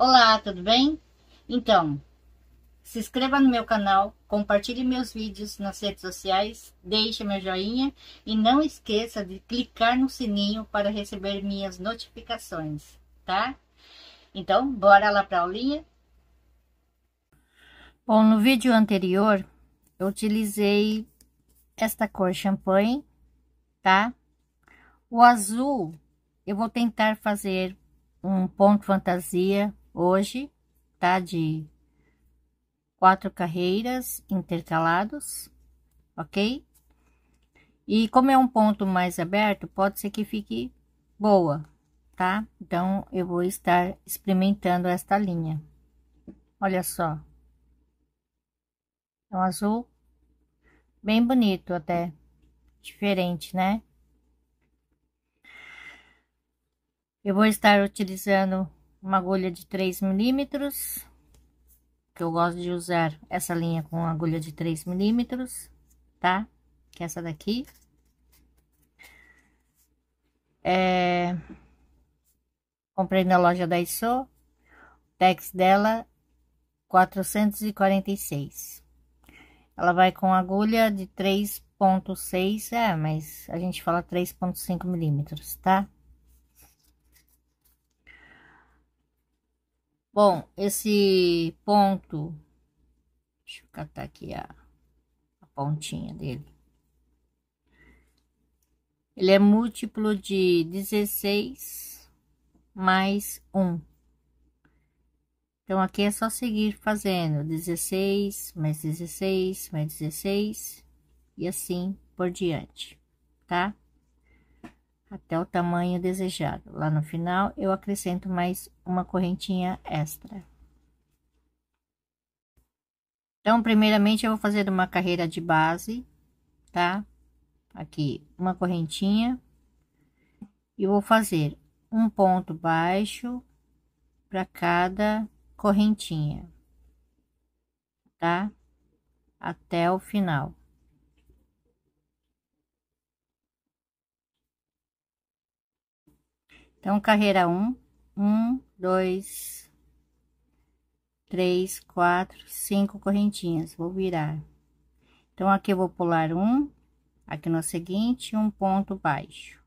Olá, tudo bem? Então, se inscreva no meu canal, compartilhe meus vídeos nas redes sociais, deixe meu joinha e não esqueça de clicar no sininho para receber minhas notificações, tá? Então, bora lá para a aulinha? Bom, no vídeo anterior, eu utilizei esta cor champanhe, tá? O azul, eu vou tentar fazer um ponto fantasia Hoje tá de quatro carreiras intercalados, ok? E como é um ponto mais aberto, pode ser que fique boa, tá? Então, eu vou estar experimentando esta linha. Olha só. É um azul bem bonito até, diferente, né? Eu vou estar utilizando uma agulha de 3 milímetros, que eu gosto de usar essa linha com agulha de 3 milímetros, tá? Que é essa daqui. É... Comprei na loja da ISO, tex dela 446. Ela vai com agulha de 3.6, é, mas a gente fala 3.5 milímetros, tá? Bom, esse ponto, deixa eu catar aqui a, a pontinha dele. Ele é múltiplo de 16 mais 1. Então, aqui é só seguir fazendo 16 mais 16 mais 16 e assim por diante, tá? até o tamanho desejado. Lá no final, eu acrescento mais uma correntinha extra. Então, primeiramente, eu vou fazer uma carreira de base, tá? Aqui, uma correntinha. E vou fazer um ponto baixo para cada correntinha, tá? Até o final. Então, carreira um, um, dois, três, quatro, cinco correntinhas. Vou virar. Então, aqui eu vou pular um, aqui no seguinte, um ponto baixo.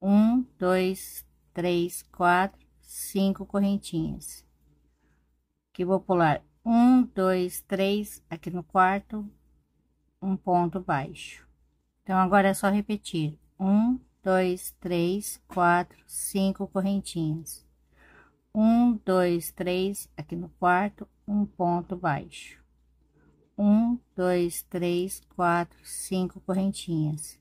Um, dois, três, quatro, cinco correntinhas. Aqui vou pular um, dois, três, aqui no quarto, um ponto baixo. Então, agora é só repetir. Um, dois, três, quatro, cinco correntinhas. Um, dois, três, aqui no quarto, um ponto baixo. Um, dois, três, quatro, cinco correntinhas.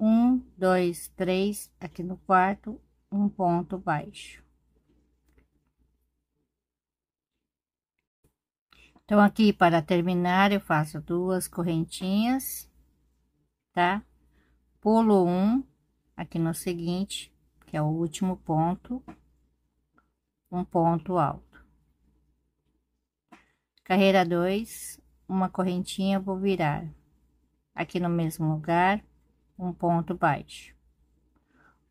Um, dois, três, aqui no quarto, um ponto baixo. Então, aqui para terminar, eu faço duas correntinhas, tá? Pulo um, aqui no seguinte, que é o último ponto, um ponto alto. Carreira 2, uma correntinha, vou virar aqui no mesmo lugar, um ponto baixo.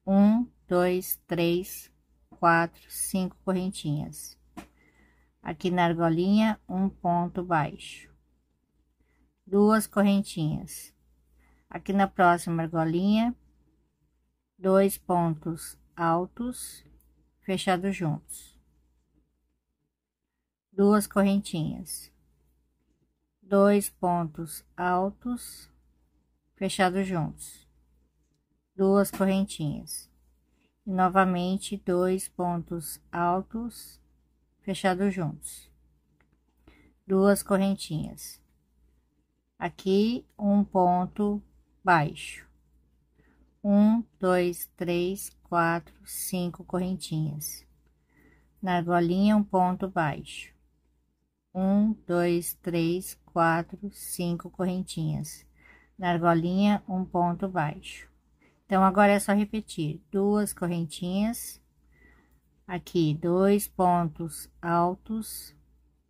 Um, dois, três, quatro, cinco correntinhas. Aqui na argolinha, um ponto baixo. Duas correntinhas. Aqui na próxima argolinha, dois pontos altos fechados juntos, duas correntinhas, dois pontos altos fechados juntos, duas correntinhas, e novamente dois pontos altos fechados juntos, duas correntinhas, aqui um ponto baixo um, dois, três, quatro, cinco correntinhas. Na argolinha um ponto baixo. Um, dois, três, quatro, cinco correntinhas. Na argolinha, um ponto baixo. Então, agora é só repetir duas correntinhas. Aqui, dois pontos altos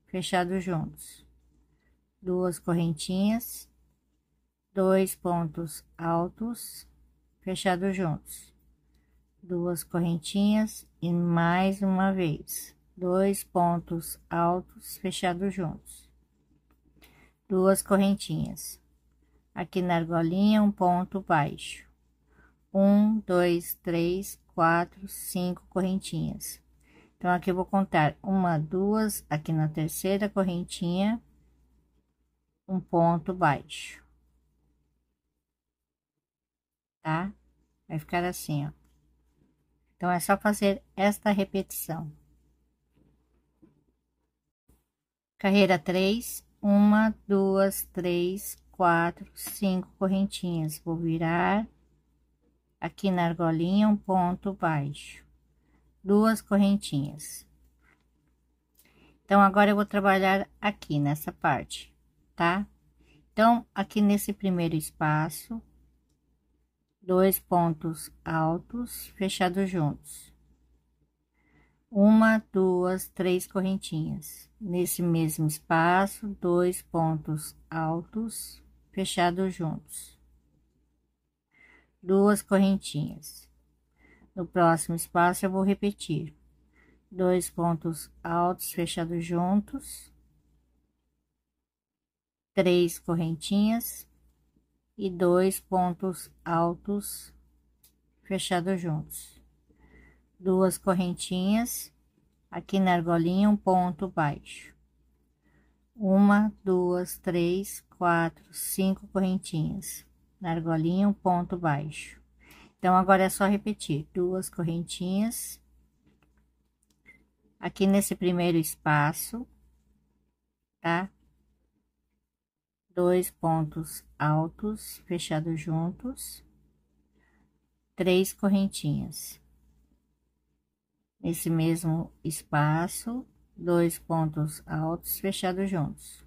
fechados juntos. Duas correntinhas, dois pontos altos fechado juntos, duas correntinhas e mais uma vez, dois pontos altos fechados juntos, duas correntinhas, aqui na argolinha, um ponto baixo, um, dois, três, quatro, cinco correntinhas. Então, aqui eu vou contar uma, duas, aqui na terceira correntinha, um ponto baixo tá? Vai ficar assim, ó. Então, é só fazer esta repetição. Carreira 3, uma, duas, três, quatro, cinco correntinhas. Vou virar aqui na argolinha um ponto baixo, duas correntinhas. Então, agora eu vou trabalhar aqui nessa parte, tá? Então, aqui nesse primeiro espaço, dois pontos altos fechados juntos, uma, duas, três correntinhas. Nesse mesmo espaço, dois pontos altos fechados juntos, duas correntinhas. No próximo espaço, eu vou repetir: dois pontos altos fechados juntos, três correntinhas e dois pontos altos fechados juntos, duas correntinhas, aqui na argolinha um ponto baixo, uma, duas, três, quatro, cinco correntinhas, na argolinha um ponto baixo. Então, agora é só repetir duas correntinhas, aqui nesse primeiro espaço, tá? dois pontos altos fechados juntos, três correntinhas. Nesse mesmo espaço, dois pontos altos fechados juntos,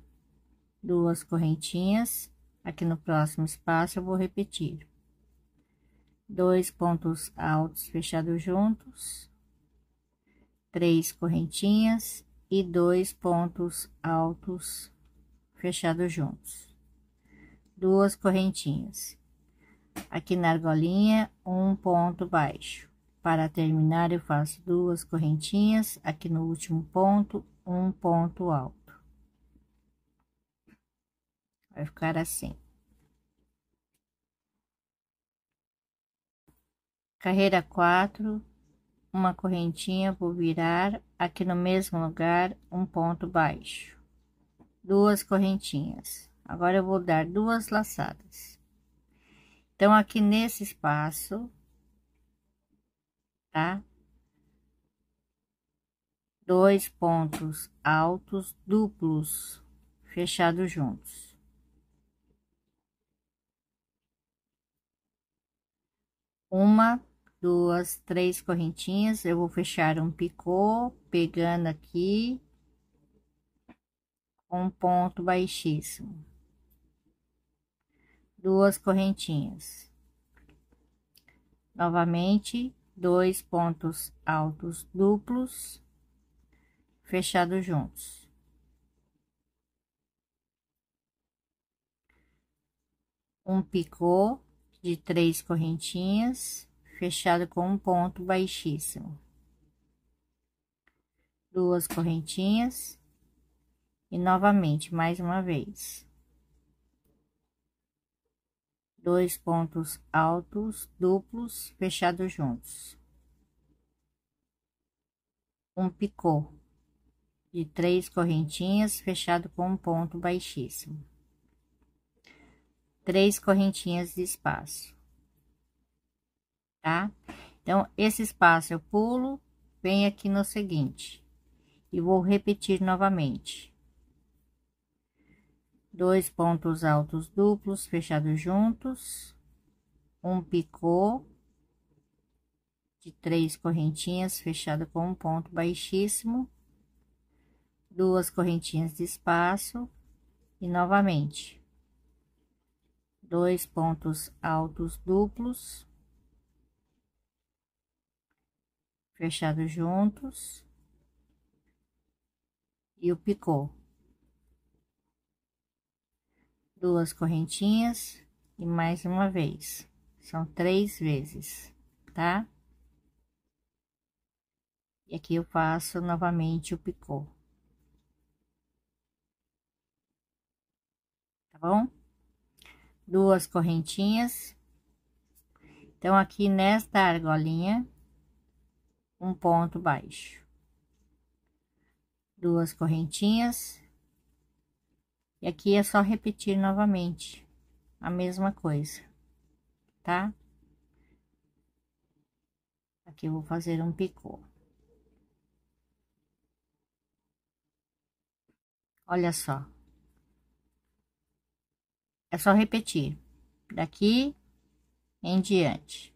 duas correntinhas. Aqui no próximo espaço, eu vou repetir: dois pontos altos fechados juntos, três correntinhas e dois pontos altos fechados fechados juntos. Duas correntinhas. Aqui na argolinha, um ponto baixo. Para terminar, eu faço duas correntinhas, aqui no último ponto, um ponto alto. Vai ficar assim. Carreira 4, uma correntinha, vou virar aqui no mesmo lugar, um ponto baixo duas correntinhas. Agora, eu vou dar duas laçadas. Então, aqui nesse espaço, tá? Dois pontos altos duplos fechados juntos. Uma, duas, três correntinhas, eu vou fechar um picô, pegando aqui um ponto baixíssimo, duas correntinhas, novamente dois pontos altos duplos fechados juntos. Um picô de três correntinhas, fechado com um ponto baixíssimo. Duas correntinhas, e novamente, mais uma vez. Dois pontos altos, duplos, fechados juntos. Um picô de três correntinhas, fechado com um ponto baixíssimo. Três correntinhas de espaço. Tá? Então, esse espaço eu pulo, venho aqui no seguinte. E vou repetir novamente dois pontos altos duplos fechados juntos, um picô de três correntinhas fechado com um ponto baixíssimo, duas correntinhas de espaço e novamente dois pontos altos duplos fechados juntos e o picô duas correntinhas e mais uma vez. São três vezes, tá? E aqui eu faço novamente o picô. Tá bom? Duas correntinhas. Então, aqui nesta argolinha, um ponto baixo. Duas correntinhas e aqui é só repetir novamente a mesma coisa, tá? Aqui eu vou fazer um picô. Olha só. É só repetir. Daqui em diante.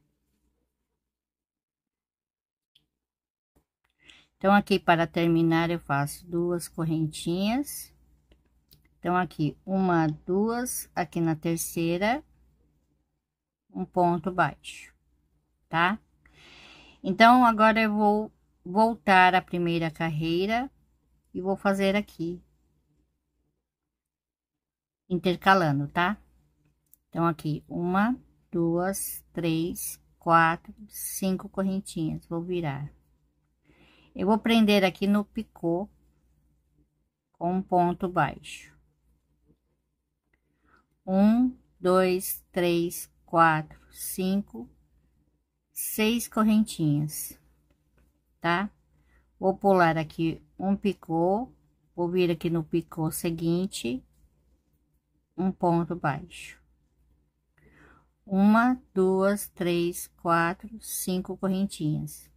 Então, aqui para terminar, eu faço duas correntinhas. Então, aqui, uma, duas, aqui na terceira, um ponto baixo, tá? Então, agora eu vou voltar à primeira carreira e vou fazer aqui, intercalando, tá? Então, aqui, uma, duas, três, quatro, cinco correntinhas, vou virar. Eu vou prender aqui no picô com um ponto baixo. Um, dois, três, quatro, cinco, seis correntinhas, tá? Vou pular aqui um picô, vou vir aqui no picô seguinte, um ponto baixo. Uma, duas, três, quatro, cinco correntinhas.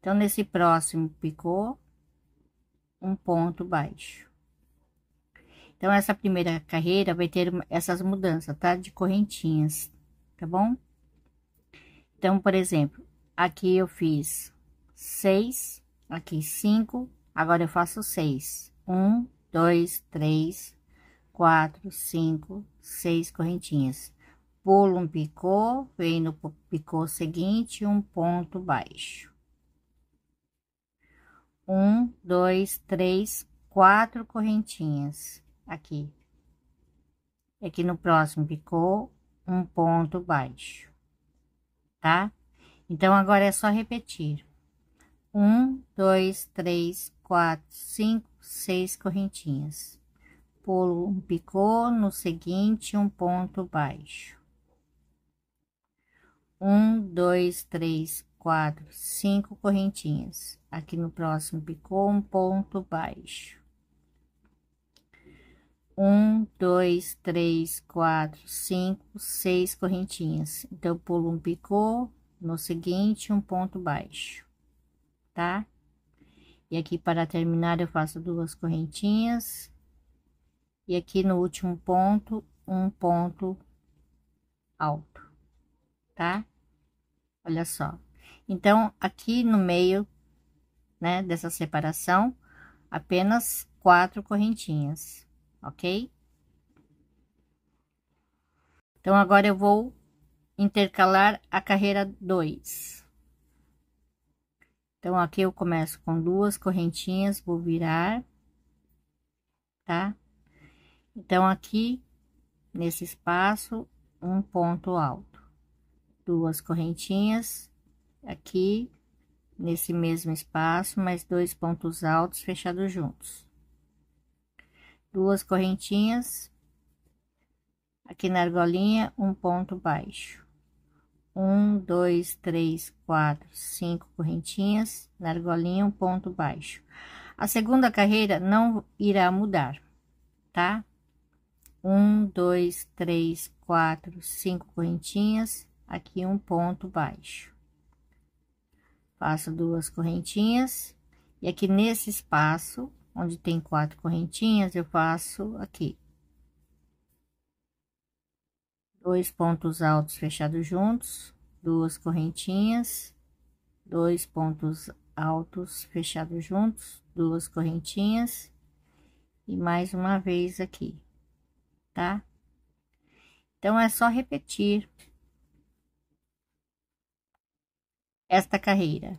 Então, nesse próximo picô, um ponto baixo. Então, essa primeira carreira vai ter essas mudanças, tá? De correntinhas, tá bom? Então, por exemplo, aqui eu fiz seis, aqui cinco, agora eu faço seis. Um, dois, três, quatro, cinco, seis correntinhas. Pulo um picô, vem no picô seguinte, um ponto baixo. Um, dois, três, quatro correntinhas aqui. aqui no próximo ficou um ponto baixo, tá? Então, agora é só repetir. Um, dois, três, quatro, cinco, seis correntinhas. Pulo um picô, no seguinte, um ponto baixo. Um, dois, três, quatro, cinco correntinhas. Aqui no próximo picô, um ponto baixo um, dois, três, quatro, cinco, seis correntinhas. Então, pulo um picô, no seguinte, um ponto baixo, tá? E aqui, para terminar, eu faço duas correntinhas. E aqui no último ponto, um ponto alto, tá? Olha só. Então, aqui no meio, né, dessa separação, apenas quatro correntinhas ok? Então, agora eu vou intercalar a carreira 2. Então, aqui eu começo com duas correntinhas, vou virar, tá? Então, aqui, nesse espaço, um ponto alto, duas correntinhas, aqui, nesse mesmo espaço, mais dois pontos altos fechados juntos duas correntinhas, aqui na argolinha, um ponto baixo. Um, dois, três, quatro, cinco correntinhas, na argolinha, um ponto baixo. A segunda carreira não irá mudar, tá? Um, dois, três, quatro, cinco correntinhas, aqui um ponto baixo. Faço duas correntinhas, e aqui nesse espaço, onde tem quatro correntinhas, eu faço aqui. Dois pontos altos fechados juntos, duas correntinhas, dois pontos altos fechados juntos, duas correntinhas, e mais uma vez aqui, tá? Então, é só repetir esta carreira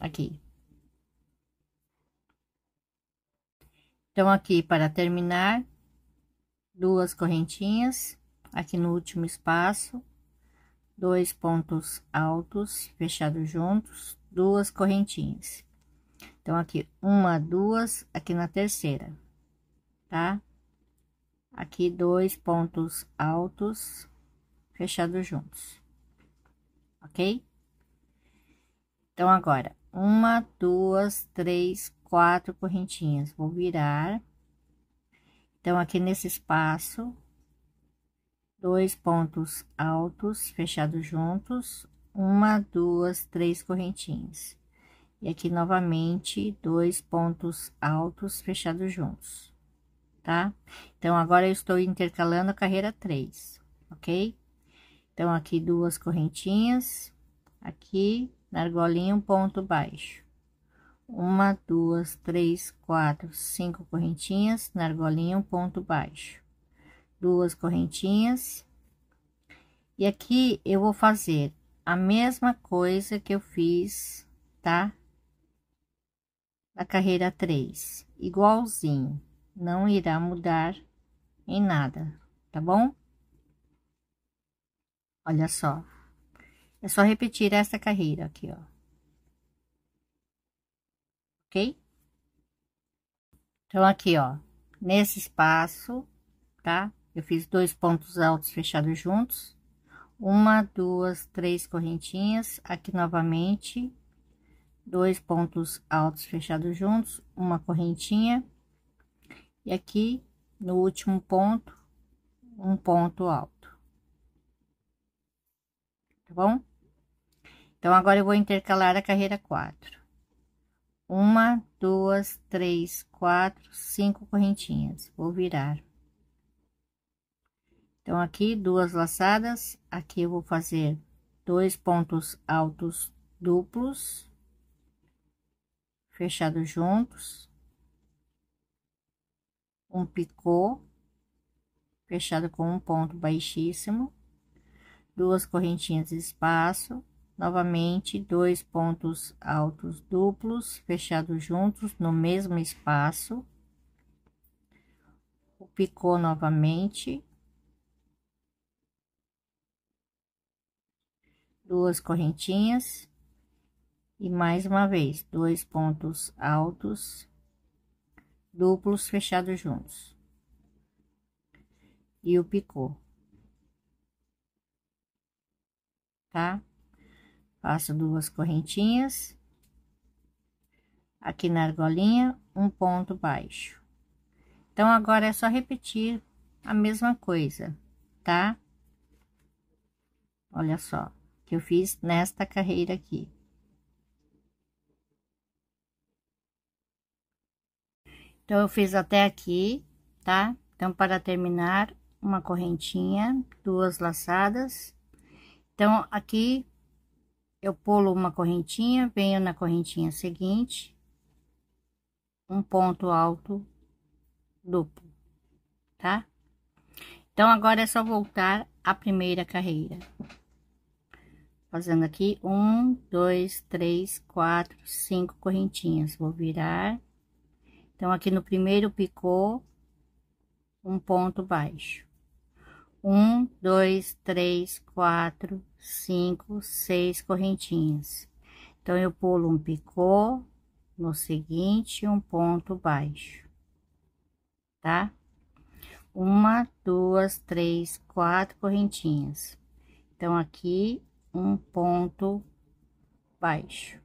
aqui. Então, aqui para terminar, duas correntinhas, aqui no último espaço, dois pontos altos fechados juntos, duas correntinhas. Então, aqui uma, duas, aqui na terceira, tá? Aqui dois pontos altos fechados juntos, ok? Então, agora, uma, duas, três, quatro correntinhas. Vou virar. Então, aqui nesse espaço, dois pontos altos fechados juntos, uma, duas, três correntinhas. E aqui novamente, dois pontos altos fechados juntos, tá? Então, agora eu estou intercalando a carreira três, ok? Então, aqui duas correntinhas, aqui, na argolinha, um ponto baixo uma, duas, três, quatro, cinco correntinhas, na argolinha, um ponto baixo, duas correntinhas. E aqui eu vou fazer a mesma coisa que eu fiz, tá? Na carreira 3, igualzinho, não irá mudar em nada, tá bom? Olha só, é só repetir essa carreira aqui, ó ok? Então, aqui, ó, nesse espaço, tá? Eu fiz dois pontos altos fechados juntos. Uma, duas, três correntinhas. Aqui, novamente, dois pontos altos fechados juntos, uma correntinha. E aqui, no último ponto, um ponto alto. Tá bom? Então, agora eu vou intercalar a carreira 4. Uma, duas, três, quatro, cinco correntinhas. Vou virar. Então, aqui duas laçadas. Aqui eu vou fazer dois pontos altos duplos. Fechados juntos. Um picô. Fechado com um ponto baixíssimo. Duas correntinhas de espaço Novamente, dois pontos altos duplos fechados juntos no mesmo espaço. O picô novamente. Duas correntinhas. E mais uma vez, dois pontos altos duplos fechados juntos. E o picô. Tá? Faço duas correntinhas. Aqui na argolinha, um ponto baixo. Então, agora é só repetir a mesma coisa, tá? Olha só, que eu fiz nesta carreira aqui. Então, eu fiz até aqui, tá? Então, para terminar, uma correntinha, duas laçadas. Então, aqui eu pulo uma correntinha, venho na correntinha seguinte, um ponto alto duplo, tá? Então, agora é só voltar a primeira carreira. Fazendo aqui um, dois, três, quatro, cinco correntinhas. Vou virar. Então, aqui no primeiro picô, um ponto baixo um, dois, três, quatro, cinco, seis correntinhas. Então, eu pulo um picô no seguinte, um ponto baixo, tá? Uma, duas, três, quatro correntinhas. Então, aqui, um ponto baixo.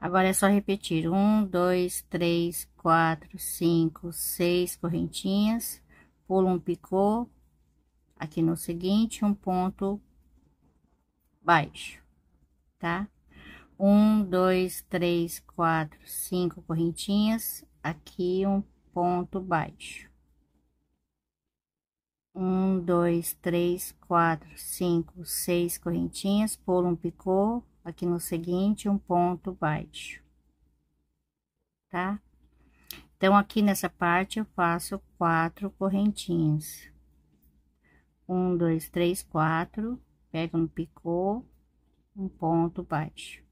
Agora, é só repetir. Um, dois, três, quatro, cinco, seis correntinhas. Pulo um picô, aqui no seguinte, um ponto baixo, tá? Um, dois, três, quatro, cinco correntinhas, aqui um ponto baixo. Um, dois, três, quatro, cinco, seis correntinhas, pulo um picô, aqui no seguinte, um ponto baixo, tá? Então, aqui nessa parte, eu faço quatro correntinhas um, dois, três, quatro, pega no picô, um ponto baixo.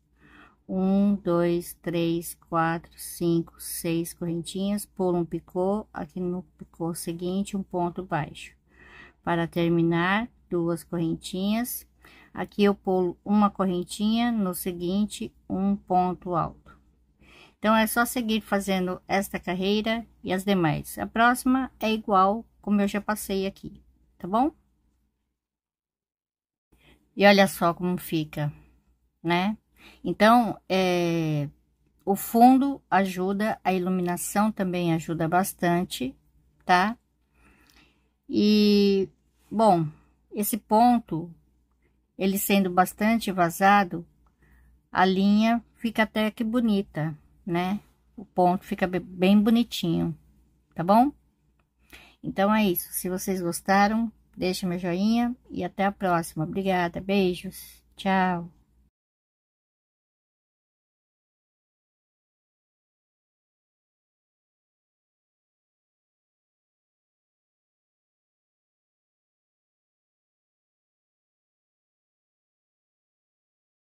Um, dois, três, quatro, cinco, seis correntinhas, pula um picô, aqui no picô seguinte, um ponto baixo. Para terminar, duas correntinhas, aqui eu pulo uma correntinha, no seguinte, um ponto alto. Então, é só seguir fazendo esta carreira e as demais. A próxima é igual como eu já passei aqui, tá bom? E olha só como fica, né? Então, é, o fundo ajuda, a iluminação também ajuda bastante, tá? E, bom, esse ponto, ele sendo bastante vazado, a linha fica até que bonita, né? O ponto fica bem bonitinho, tá bom? Então, é isso. Se vocês gostaram, Deixa meu joinha e até a próxima. Obrigada, beijos, tchau.